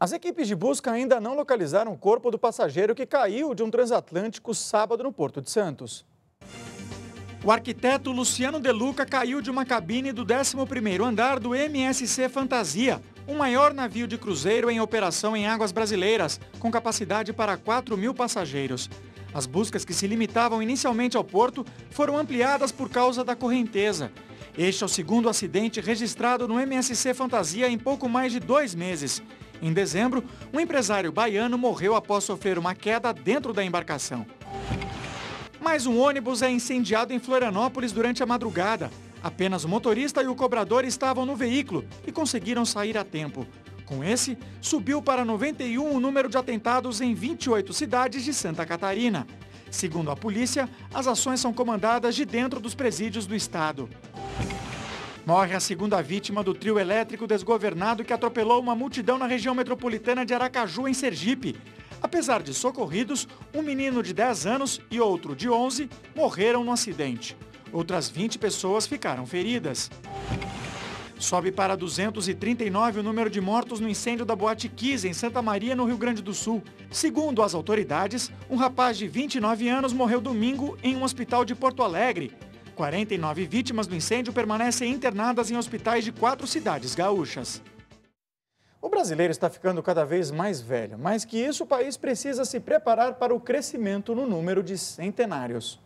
As equipes de busca ainda não localizaram o corpo do passageiro que caiu de um transatlântico sábado no Porto de Santos. O arquiteto Luciano Deluca caiu de uma cabine do 11º andar do MSC Fantasia, o maior navio de cruzeiro em operação em águas brasileiras, com capacidade para 4 mil passageiros. As buscas que se limitavam inicialmente ao porto foram ampliadas por causa da correnteza. Este é o segundo acidente registrado no MSC Fantasia em pouco mais de dois meses. Em dezembro, um empresário baiano morreu após sofrer uma queda dentro da embarcação. Mais um ônibus é incendiado em Florianópolis durante a madrugada. Apenas o motorista e o cobrador estavam no veículo e conseguiram sair a tempo. Com esse, subiu para 91 o número de atentados em 28 cidades de Santa Catarina. Segundo a polícia, as ações são comandadas de dentro dos presídios do estado. Morre a segunda vítima do trio elétrico desgovernado que atropelou uma multidão na região metropolitana de Aracaju, em Sergipe. Apesar de socorridos, um menino de 10 anos e outro de 11 morreram no acidente. Outras 20 pessoas ficaram feridas. Sobe para 239 o número de mortos no incêndio da Boate Kiss, em Santa Maria, no Rio Grande do Sul. Segundo as autoridades, um rapaz de 29 anos morreu domingo em um hospital de Porto Alegre. 49 vítimas do incêndio permanecem internadas em hospitais de quatro cidades gaúchas. O brasileiro está ficando cada vez mais velho, mas que isso o país precisa se preparar para o crescimento no número de centenários.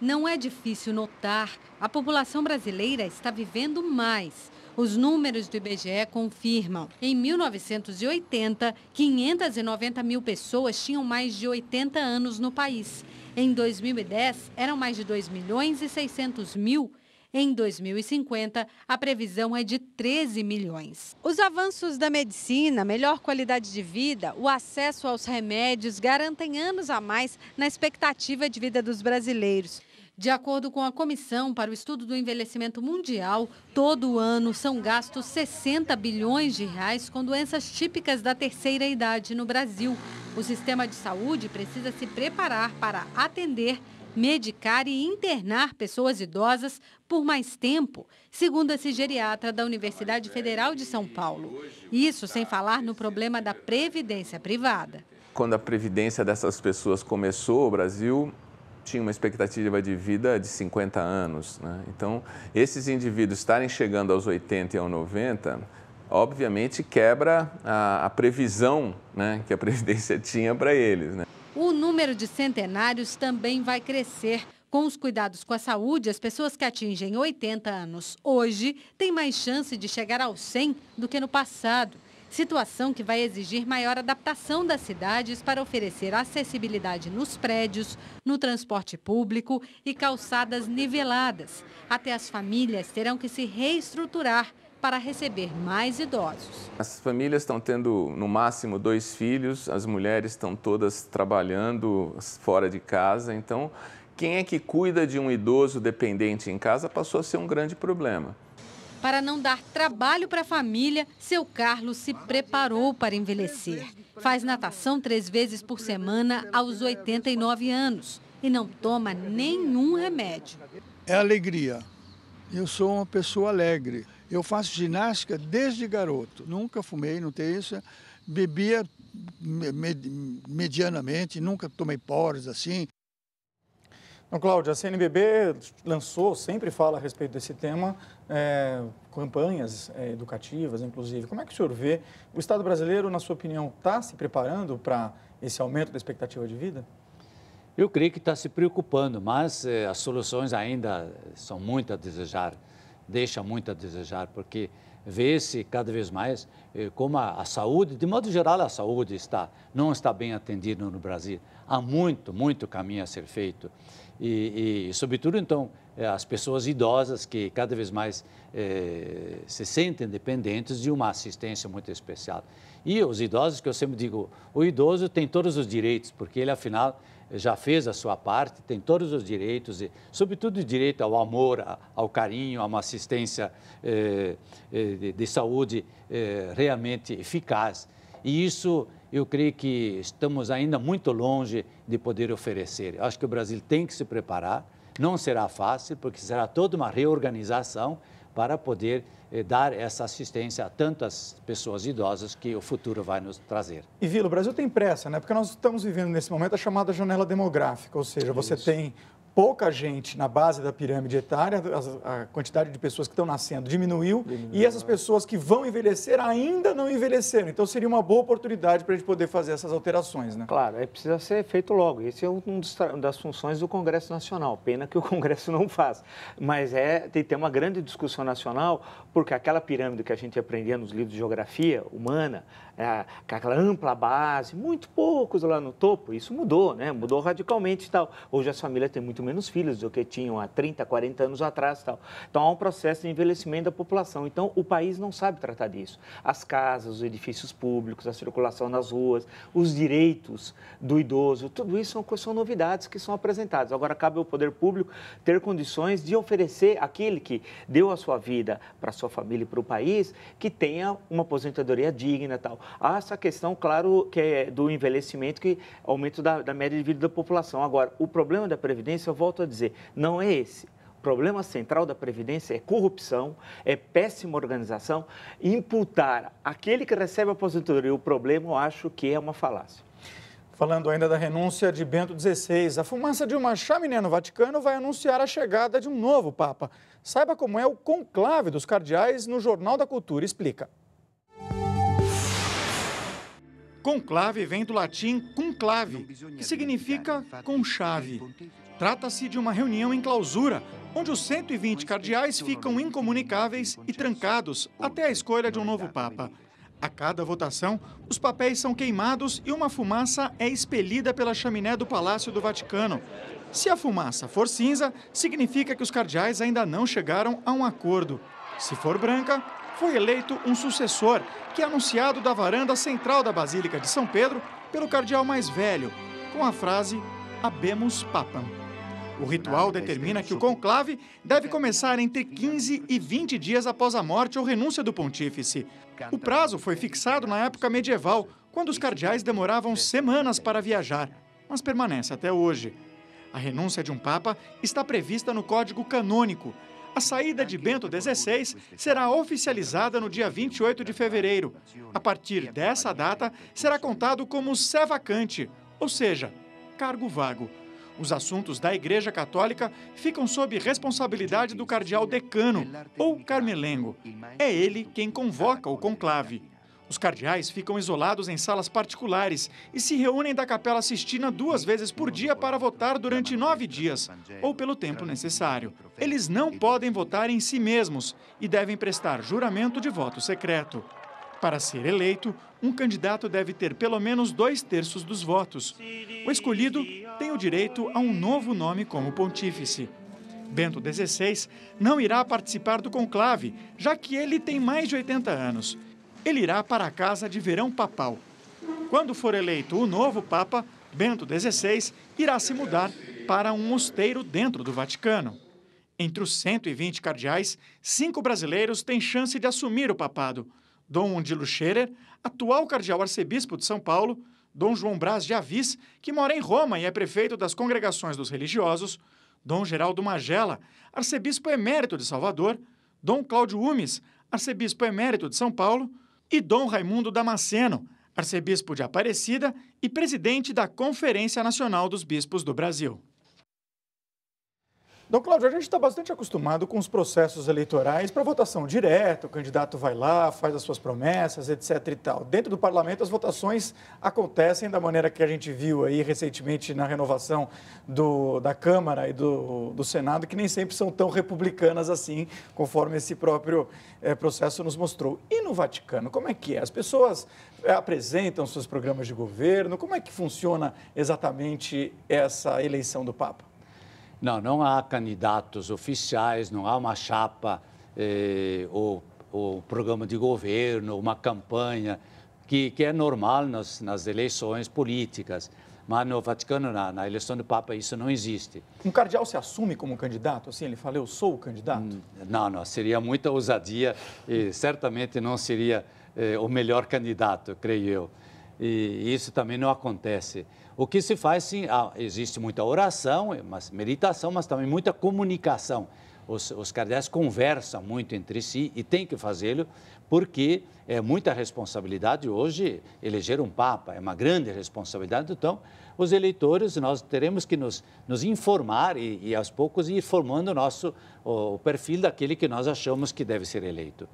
Não é difícil notar, a população brasileira está vivendo mais. Os números do IBGE confirmam. Em 1980, 590 mil pessoas tinham mais de 80 anos no país. Em 2010, eram mais de 2 milhões e 600 mil. Em 2050, a previsão é de 13 milhões. Os avanços da medicina, melhor qualidade de vida, o acesso aos remédios garantem anos a mais na expectativa de vida dos brasileiros. De acordo com a Comissão para o Estudo do Envelhecimento Mundial, todo ano são gastos 60 bilhões de reais com doenças típicas da terceira idade no Brasil, o sistema de saúde precisa se preparar para atender, medicar e internar pessoas idosas por mais tempo, segundo esse geriatra da Universidade Federal de São Paulo. Isso sem falar no problema da previdência privada. Quando a previdência dessas pessoas começou, o Brasil tinha uma expectativa de vida de 50 anos. Né? Então, esses indivíduos estarem chegando aos 80 e aos 90 obviamente quebra a, a previsão né, que a presidência tinha para eles. Né? O número de centenários também vai crescer. Com os cuidados com a saúde, as pessoas que atingem 80 anos hoje têm mais chance de chegar aos 100 do que no passado. Situação que vai exigir maior adaptação das cidades para oferecer acessibilidade nos prédios, no transporte público e calçadas niveladas. Até as famílias terão que se reestruturar para receber mais idosos. As famílias estão tendo no máximo dois filhos, as mulheres estão todas trabalhando fora de casa, então quem é que cuida de um idoso dependente em casa passou a ser um grande problema. Para não dar trabalho para a família, seu Carlos se preparou para envelhecer. Faz natação três vezes por semana aos 89 anos e não toma nenhum remédio. É alegria. Eu sou uma pessoa alegre. Eu faço ginástica desde garoto, nunca fumei, não tenho isso. Bebia medianamente, nunca tomei poros assim. Então, Cláudio, a CNBB lançou, sempre fala a respeito desse tema, é, campanhas é, educativas, inclusive. Como é que o senhor vê? O Estado brasileiro, na sua opinião, está se preparando para esse aumento da expectativa de vida? Eu creio que está se preocupando, mas é, as soluções ainda são muito a desejar deixa muito a desejar, porque vê-se cada vez mais eh, como a, a, saúde, de modo geral, a saúde está, não está bem atendida no Brasil. Há muito, muito caminho a ser feito. E, e sobretudo, então, eh, as pessoas idosas que cada vez mais eh, se sentem dependentes de uma assistência muito especial. E os idosos, que eu sempre digo, o idoso tem todos os direitos, porque ele, afinal, já fez a sua parte, tem todos os direitos, e, sobretudo o direito ao amor, ao carinho, a uma assistência eh, eh, de, de, saúde eh, realmente eficaz. E isso eu creio que estamos ainda muito longe de poder oferecer. Eu acho que o Brasil tem que se preparar, não será fácil, porque será toda uma reorganização para poder eh, dar essa assistência a tantas pessoas idosas que o futuro vai nos trazer. E Vila, o Brasil tem pressa, né? Porque nós estamos vivendo nesse momento a chamada janela demográfica, ou seja, você Isso. tem pouca gente na base da pirâmide etária, a quantidade de pessoas que estão nascendo diminuiu, diminuiu, e essas é. pessoas que vão envelhecer ainda não envelheceram. Então seria uma boa oportunidade para a gente poder fazer essas alterações, né? Claro, é, precisa ser feito logo. Esse é um dos, das funções do Congresso Nacional. Pena que o Congresso não faz. Mas é tem que ter uma grande discussão nacional, porque aquela pirâmide que a gente aprendia nos livros de geografia humana, é, com aquela ampla base, muito poucos lá no topo, isso mudou, né? Mudou radicalmente e tal. Hoje as famílias têm muito menos filhos do que tinham há 30, 40 anos atrás tal. Então há um processo de envelhecimento da população. Então o país não sabe tratar disso. As casas, os edifícios públicos, a circulação nas ruas, os direitos do idoso, tudo isso são, são novidades que são apresentadas. Agora cabe ao poder público ter condições de oferecer aquele que deu a sua vida para sua sua família e para o país, que tenha uma aposentadoria digna e tal. Há essa questão, claro, que é do envelhecimento, que aumento da, da média de vida da população. Agora, o problema da Previdência, eu volto a dizer, não é esse. O problema central da Previdência é corrupção, é péssima organização. Imputar aquele que recebe a aposentadoria o problema, eu acho que é uma falácia. Falando ainda da renúncia de Bento XVI, a fumaça de uma chaminé no Vaticano vai anunciar a chegada de um novo Papa. Saiba como é o conclave dos cardeais no Jornal da Cultura Explica. Conclave vem do latim conclave, que significa com chave. Trata-se de uma reunião em clausura, onde os 120 cardeais ficam incomunicáveis e trancados até a escolha de um novo papa. A cada votação, os papéis são queimados e uma fumaça é expelida pela chaminé do Palácio do Vaticano. Se a fumaça for cinza, significa que os cardeais ainda não chegaram a um acordo. Se for branca, foi eleito um sucessor, que é anunciado da varanda central da Basílica de São Pedro pelo cardeal mais velho, com a frase Abemos Papam. O ritual determina que o conclave deve começar entre 15 e 20 dias após a morte ou renúncia do pontífice. O prazo foi fixado na época medieval, quando os cardeais demoravam semanas para viajar, mas permanece até hoje. A renúncia de um Papa está prevista no Código Canônico. A saída de Bento XVI será oficializada no dia 28 de fevereiro. A partir dessa data, será contado como sé vacante, ou seja, cargo vago. Os assuntos da Igreja Católica ficam sob responsabilidade do cardeal decano ou carmelengo. É ele quem convoca o conclave. Os cardeais ficam isolados em salas particulares e se reúnem da Capela Sistina duas vezes por dia para votar durante nove dias, ou pelo tempo necessário. Eles não podem votar em si mesmos e devem prestar juramento de voto secreto. Para ser eleito, um candidato deve ter pelo menos dois terços dos votos. O escolhido tem o direito a um novo nome como pontífice. Bento XVI não irá participar do conclave, já que ele tem mais de 80 anos ele irá para a casa de verão papal. Quando for eleito o novo Papa, Bento XVI irá se mudar para um mosteiro dentro do Vaticano. Entre os 120 cardeais, cinco brasileiros têm chance de assumir o papado. Dom Undilo Scherer, atual cardeal arcebispo de São Paulo, Dom João Braz de Avis, que mora em Roma e é prefeito das congregações dos religiosos, Dom Geraldo Magela, arcebispo emérito de Salvador, Dom Cláudio Umes, arcebispo emérito de São Paulo, e Dom Raimundo Damasceno, arcebispo de Aparecida e presidente da Conferência Nacional dos Bispos do Brasil. Então, Cláudio, a gente está bastante acostumado com os processos eleitorais para votação direta, o candidato vai lá, faz as suas promessas, etc e tal. Dentro do parlamento, as votações acontecem da maneira que a gente viu aí recentemente na renovação do, da Câmara e do, do Senado, que nem sempre são tão republicanas assim, conforme esse próprio é, processo nos mostrou. E no Vaticano, como é que é? As pessoas eh, apresentam seus programas de governo, como é que funciona exatamente essa eleição do Papa? Não, não há candidatos oficiais, não há uma chapa eh, ou, ou programa de governo, uma campanha, que, que é normal nas, nas eleições políticas. Mas no Vaticano, na, na, eleição do Papa, isso não existe. Um cardeal se assume como candidato? Assim, ele fala, eu sou o candidato? Hum, não, não, seria muita ousadia e certamente não seria eh, o melhor candidato, creio eu. E isso também não acontece. O que se faz, sim, ah, existe muita oração, mas meditação, mas também muita comunicação. Os, os cardeais conversam muito entre si e tem que fazê-lo, porque é muita responsabilidade hoje eleger um Papa, é uma grande responsabilidade. Então, os eleitores, nós teremos que nos, nos informar e, e aos poucos, ir formando o nosso, o, o perfil daquele que nós achamos que deve ser eleito.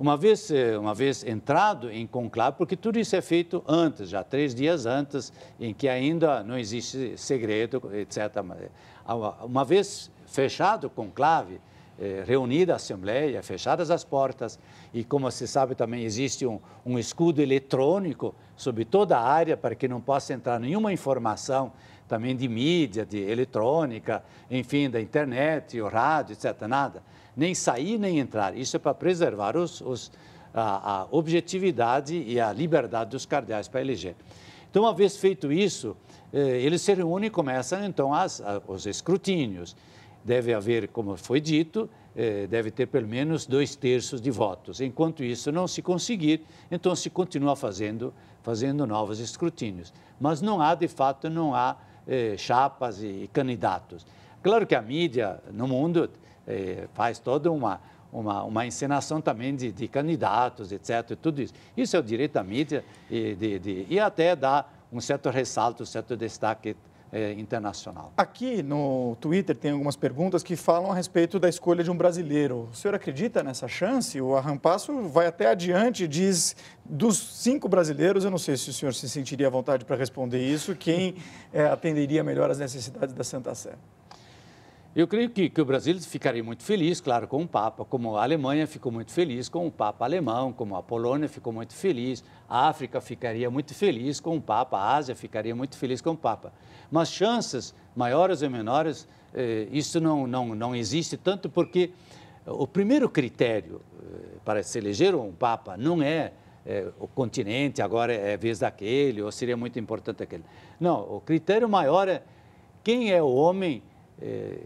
Uma vez, eh, uma vez entrado em conclave, porque tudo isso é feito antes, já três dias antes, em que ainda não existe segredo, etc. Eh, uma vez fechado o conclave, eh, reunida a Assembleia, fechadas as portas, e como se sabe também existe um, um, escudo eletrônico sobre toda a área para que não possa entrar nenhuma informação também de mídia, de eletrônica, enfim, da internet, o rádio, etc., nada nem sair nem entrar. Isso é para preservar os, os, a, a objetividade e a liberdade dos cardeais para eleger. Então, uma vez feito isso, eh, eles se reúnem e começam, então, as, os escrutínios. Deve haver, como foi dito, eh, deve ter pelo menos dois terços de votos. Enquanto isso não se conseguir, então se continua fazendo, fazendo novos escrutínios. Mas não há, de fato, não há eh, chapas e candidatos. Claro que a mídia no mundo é, faz toda uma, uma, uma encenação também de, de candidatos, etc. Tudo isso. Isso é o direito da mídia e, de, de, e até dá um certo ressalto, um certo destaque é, internacional. Aqui no Twitter tem algumas perguntas que falam a respeito da escolha de um brasileiro. O senhor acredita nessa chance? O Arrampasso vai até adiante, diz, dos cinco brasileiros, eu não sei se o senhor se sentiria à vontade para responder isso, quem é, atenderia melhor as necessidades da Santa Sé? Eu creio que, que, o Brasil ficaria muito feliz, claro, com o Papa, como a Alemanha ficou muito feliz com o Papa alemão, como a Polônia ficou muito feliz, a África ficaria muito feliz com o Papa, a Ásia ficaria muito feliz com o Papa. Mas chances, maiores ou menores, eh, isso não, não, não existe tanto porque eh, o primeiro critério eh, para se eleger um Papa não é eh, o continente agora é vez daquele, ou seria muito importante aquele. Não, o critério maior é quem é o homem eh,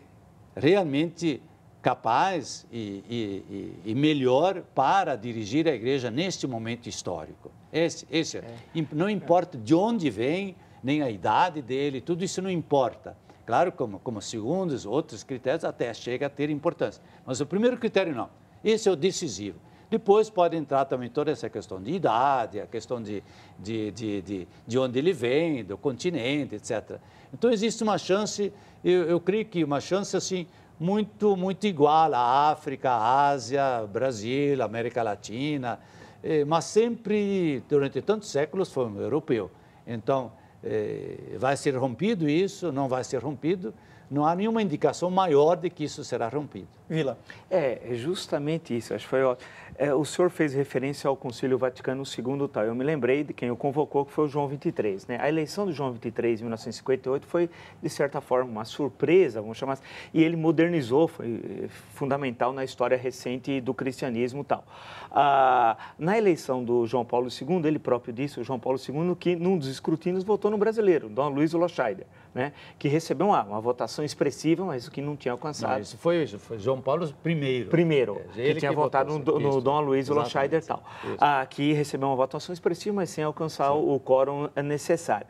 realmente capaz e, e, e, melhor para dirigir a igreja neste momento histórico. Esse, esse é. é. não importa de onde vem, nem a idade dele, tudo isso não importa. Claro, como, como segundos, outros critérios até chega a ter importância. Mas o primeiro critério não. Esse é o decisivo. Depois pode entrar também toda essa questão de idade, a questão de, de, de, de, de onde ele vem, do continente, etc. Então existe uma chance eu, eu creio que uma chance assim muito, muito igual à África, à Ásia, Brasil, América Latina, eh, mas sempre, durante tantos séculos, foi um europeu. Então, eh, vai ser rompido isso, não vai ser rompido, não há nenhuma indicação maior de que isso será rompido. Vila. É, é, justamente isso. Acho que foi ótimo. É, o senhor fez referência ao Concílio Vaticano II, tal. Eu me lembrei de quem o convocou, que foi o João 23. Né? A eleição do João 23 em 1958 foi, de certa forma, uma surpresa, vamos chamar assim, e ele modernizou, foi eh, fundamental na história recente do cristianismo tal. Ah, na eleição do João Paulo II, ele próprio disse, o João Paulo II, que num dos escrutínios votou no brasileiro, Dom Luiz Olochaider né, que recebeu uma, uma, votação expressiva, mas que não tinha alcançado. Não, isso foi, foi João Paulo I. Primeiro, é, que tinha que votado no, no Dom Aloysio Loscheider e tal, ah, que recebeu uma votação expressiva, mas sem alcançar Sim. o quórum necessário.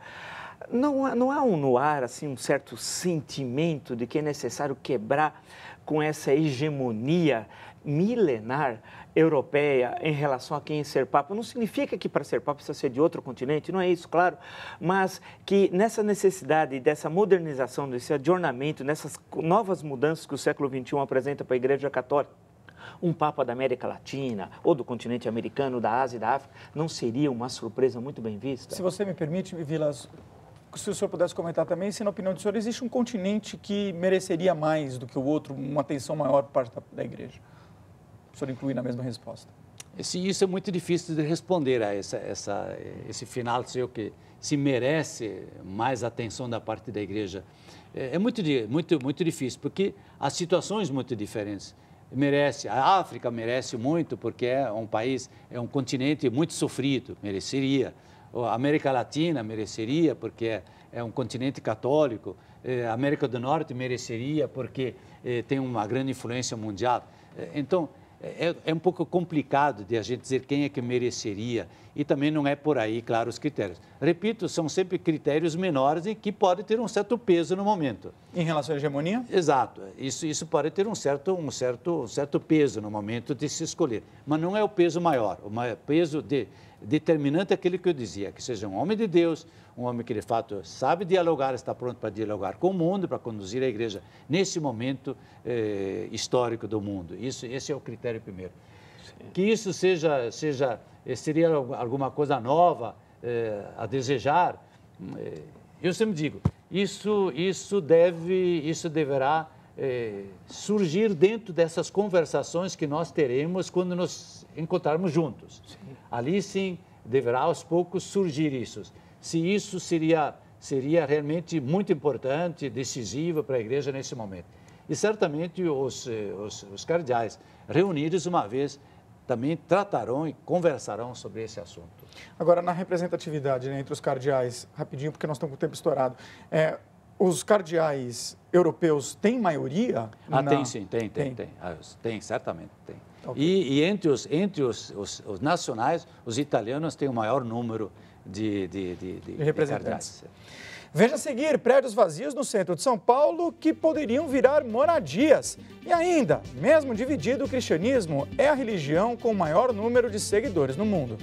Não, não há um no ar, assim, um certo sentimento de que é necessário quebrar com essa hegemonia milenar europeia em relação a quem é ser papa. Não significa que para ser papa precisa ser de outro continente, não é isso, claro, mas que nessa necessidade dessa modernização, desse adornamento, nessas novas mudanças que o século XXI apresenta para a Igreja Católica, um Papa da América Latina ou do continente americano, da Ásia e da África, não seria uma surpresa muito bem vista? Se você me permite, Vilas, se o senhor pudesse comentar também, se na opinião do senhor existe um continente que mereceria mais do que o outro uma atenção maior por parte da, da igreja o senhor inclui na mesma resposta? Esse, isso é muito difícil de responder a essa, essa, esse final o que se merece mais atenção da parte da igreja. É, é muito, muito, muito difícil, porque as situações muito diferentes merece, a África merece muito, porque é um país, é um continente muito sofrido, mereceria. A América Latina mereceria, porque é, é um continente católico. É, a América do Norte mereceria, porque é, tem uma grande influência mundial. É, então, é, é, um pouco complicado de a gente dizer quem é que mereceria e também não é por aí, claro, os critérios. Repito, são sempre critérios menores e que podem ter um certo peso no momento. Em relação à hegemonia? Exato. Isso, isso pode ter um certo, um, certo, um certo peso no momento de se escolher. Mas não é o peso maior. O maior peso de, determinante é aquele que eu dizia, que seja um homem de Deus, um homem que de fato sabe dialogar, está pronto para dialogar com o mundo, para conduzir a igreja nesse momento eh, histórico do mundo. Isso, esse é o critério primeiro. Sim. Que isso seja, seja eh, seria alguma coisa nova eh, a desejar, eh, eu sempre digo, isso, isso deve, isso deverá eh, surgir dentro dessas conversações que nós teremos quando nos encontrarmos juntos. Sim. Ali sim deverá aos poucos surgir isso se isso seria, seria realmente muito importante, decisivo para a igreja nesse momento. E certamente os, eh, os, os cardeais, reunidos uma vez, também tratarão e conversarão sobre esse assunto. Agora, na representatividade né, entre os cardeais, rapidinho, porque nós estamos com o tempo estourado. É, os cardeais europeus têm maioria? Ah, na... tem sim, tem, tem, tem. Tem, ah, tem certamente, tem. Okay. E, e, entre, os, entre os, os, os, nacionais, os italianos têm o maior número de, de, de, de representantes. De Veja a seguir, prédios vazios no centro de São Paulo que poderiam virar moradias. E ainda, mesmo dividido, o cristianismo é a religião com o maior número de seguidores no mundo.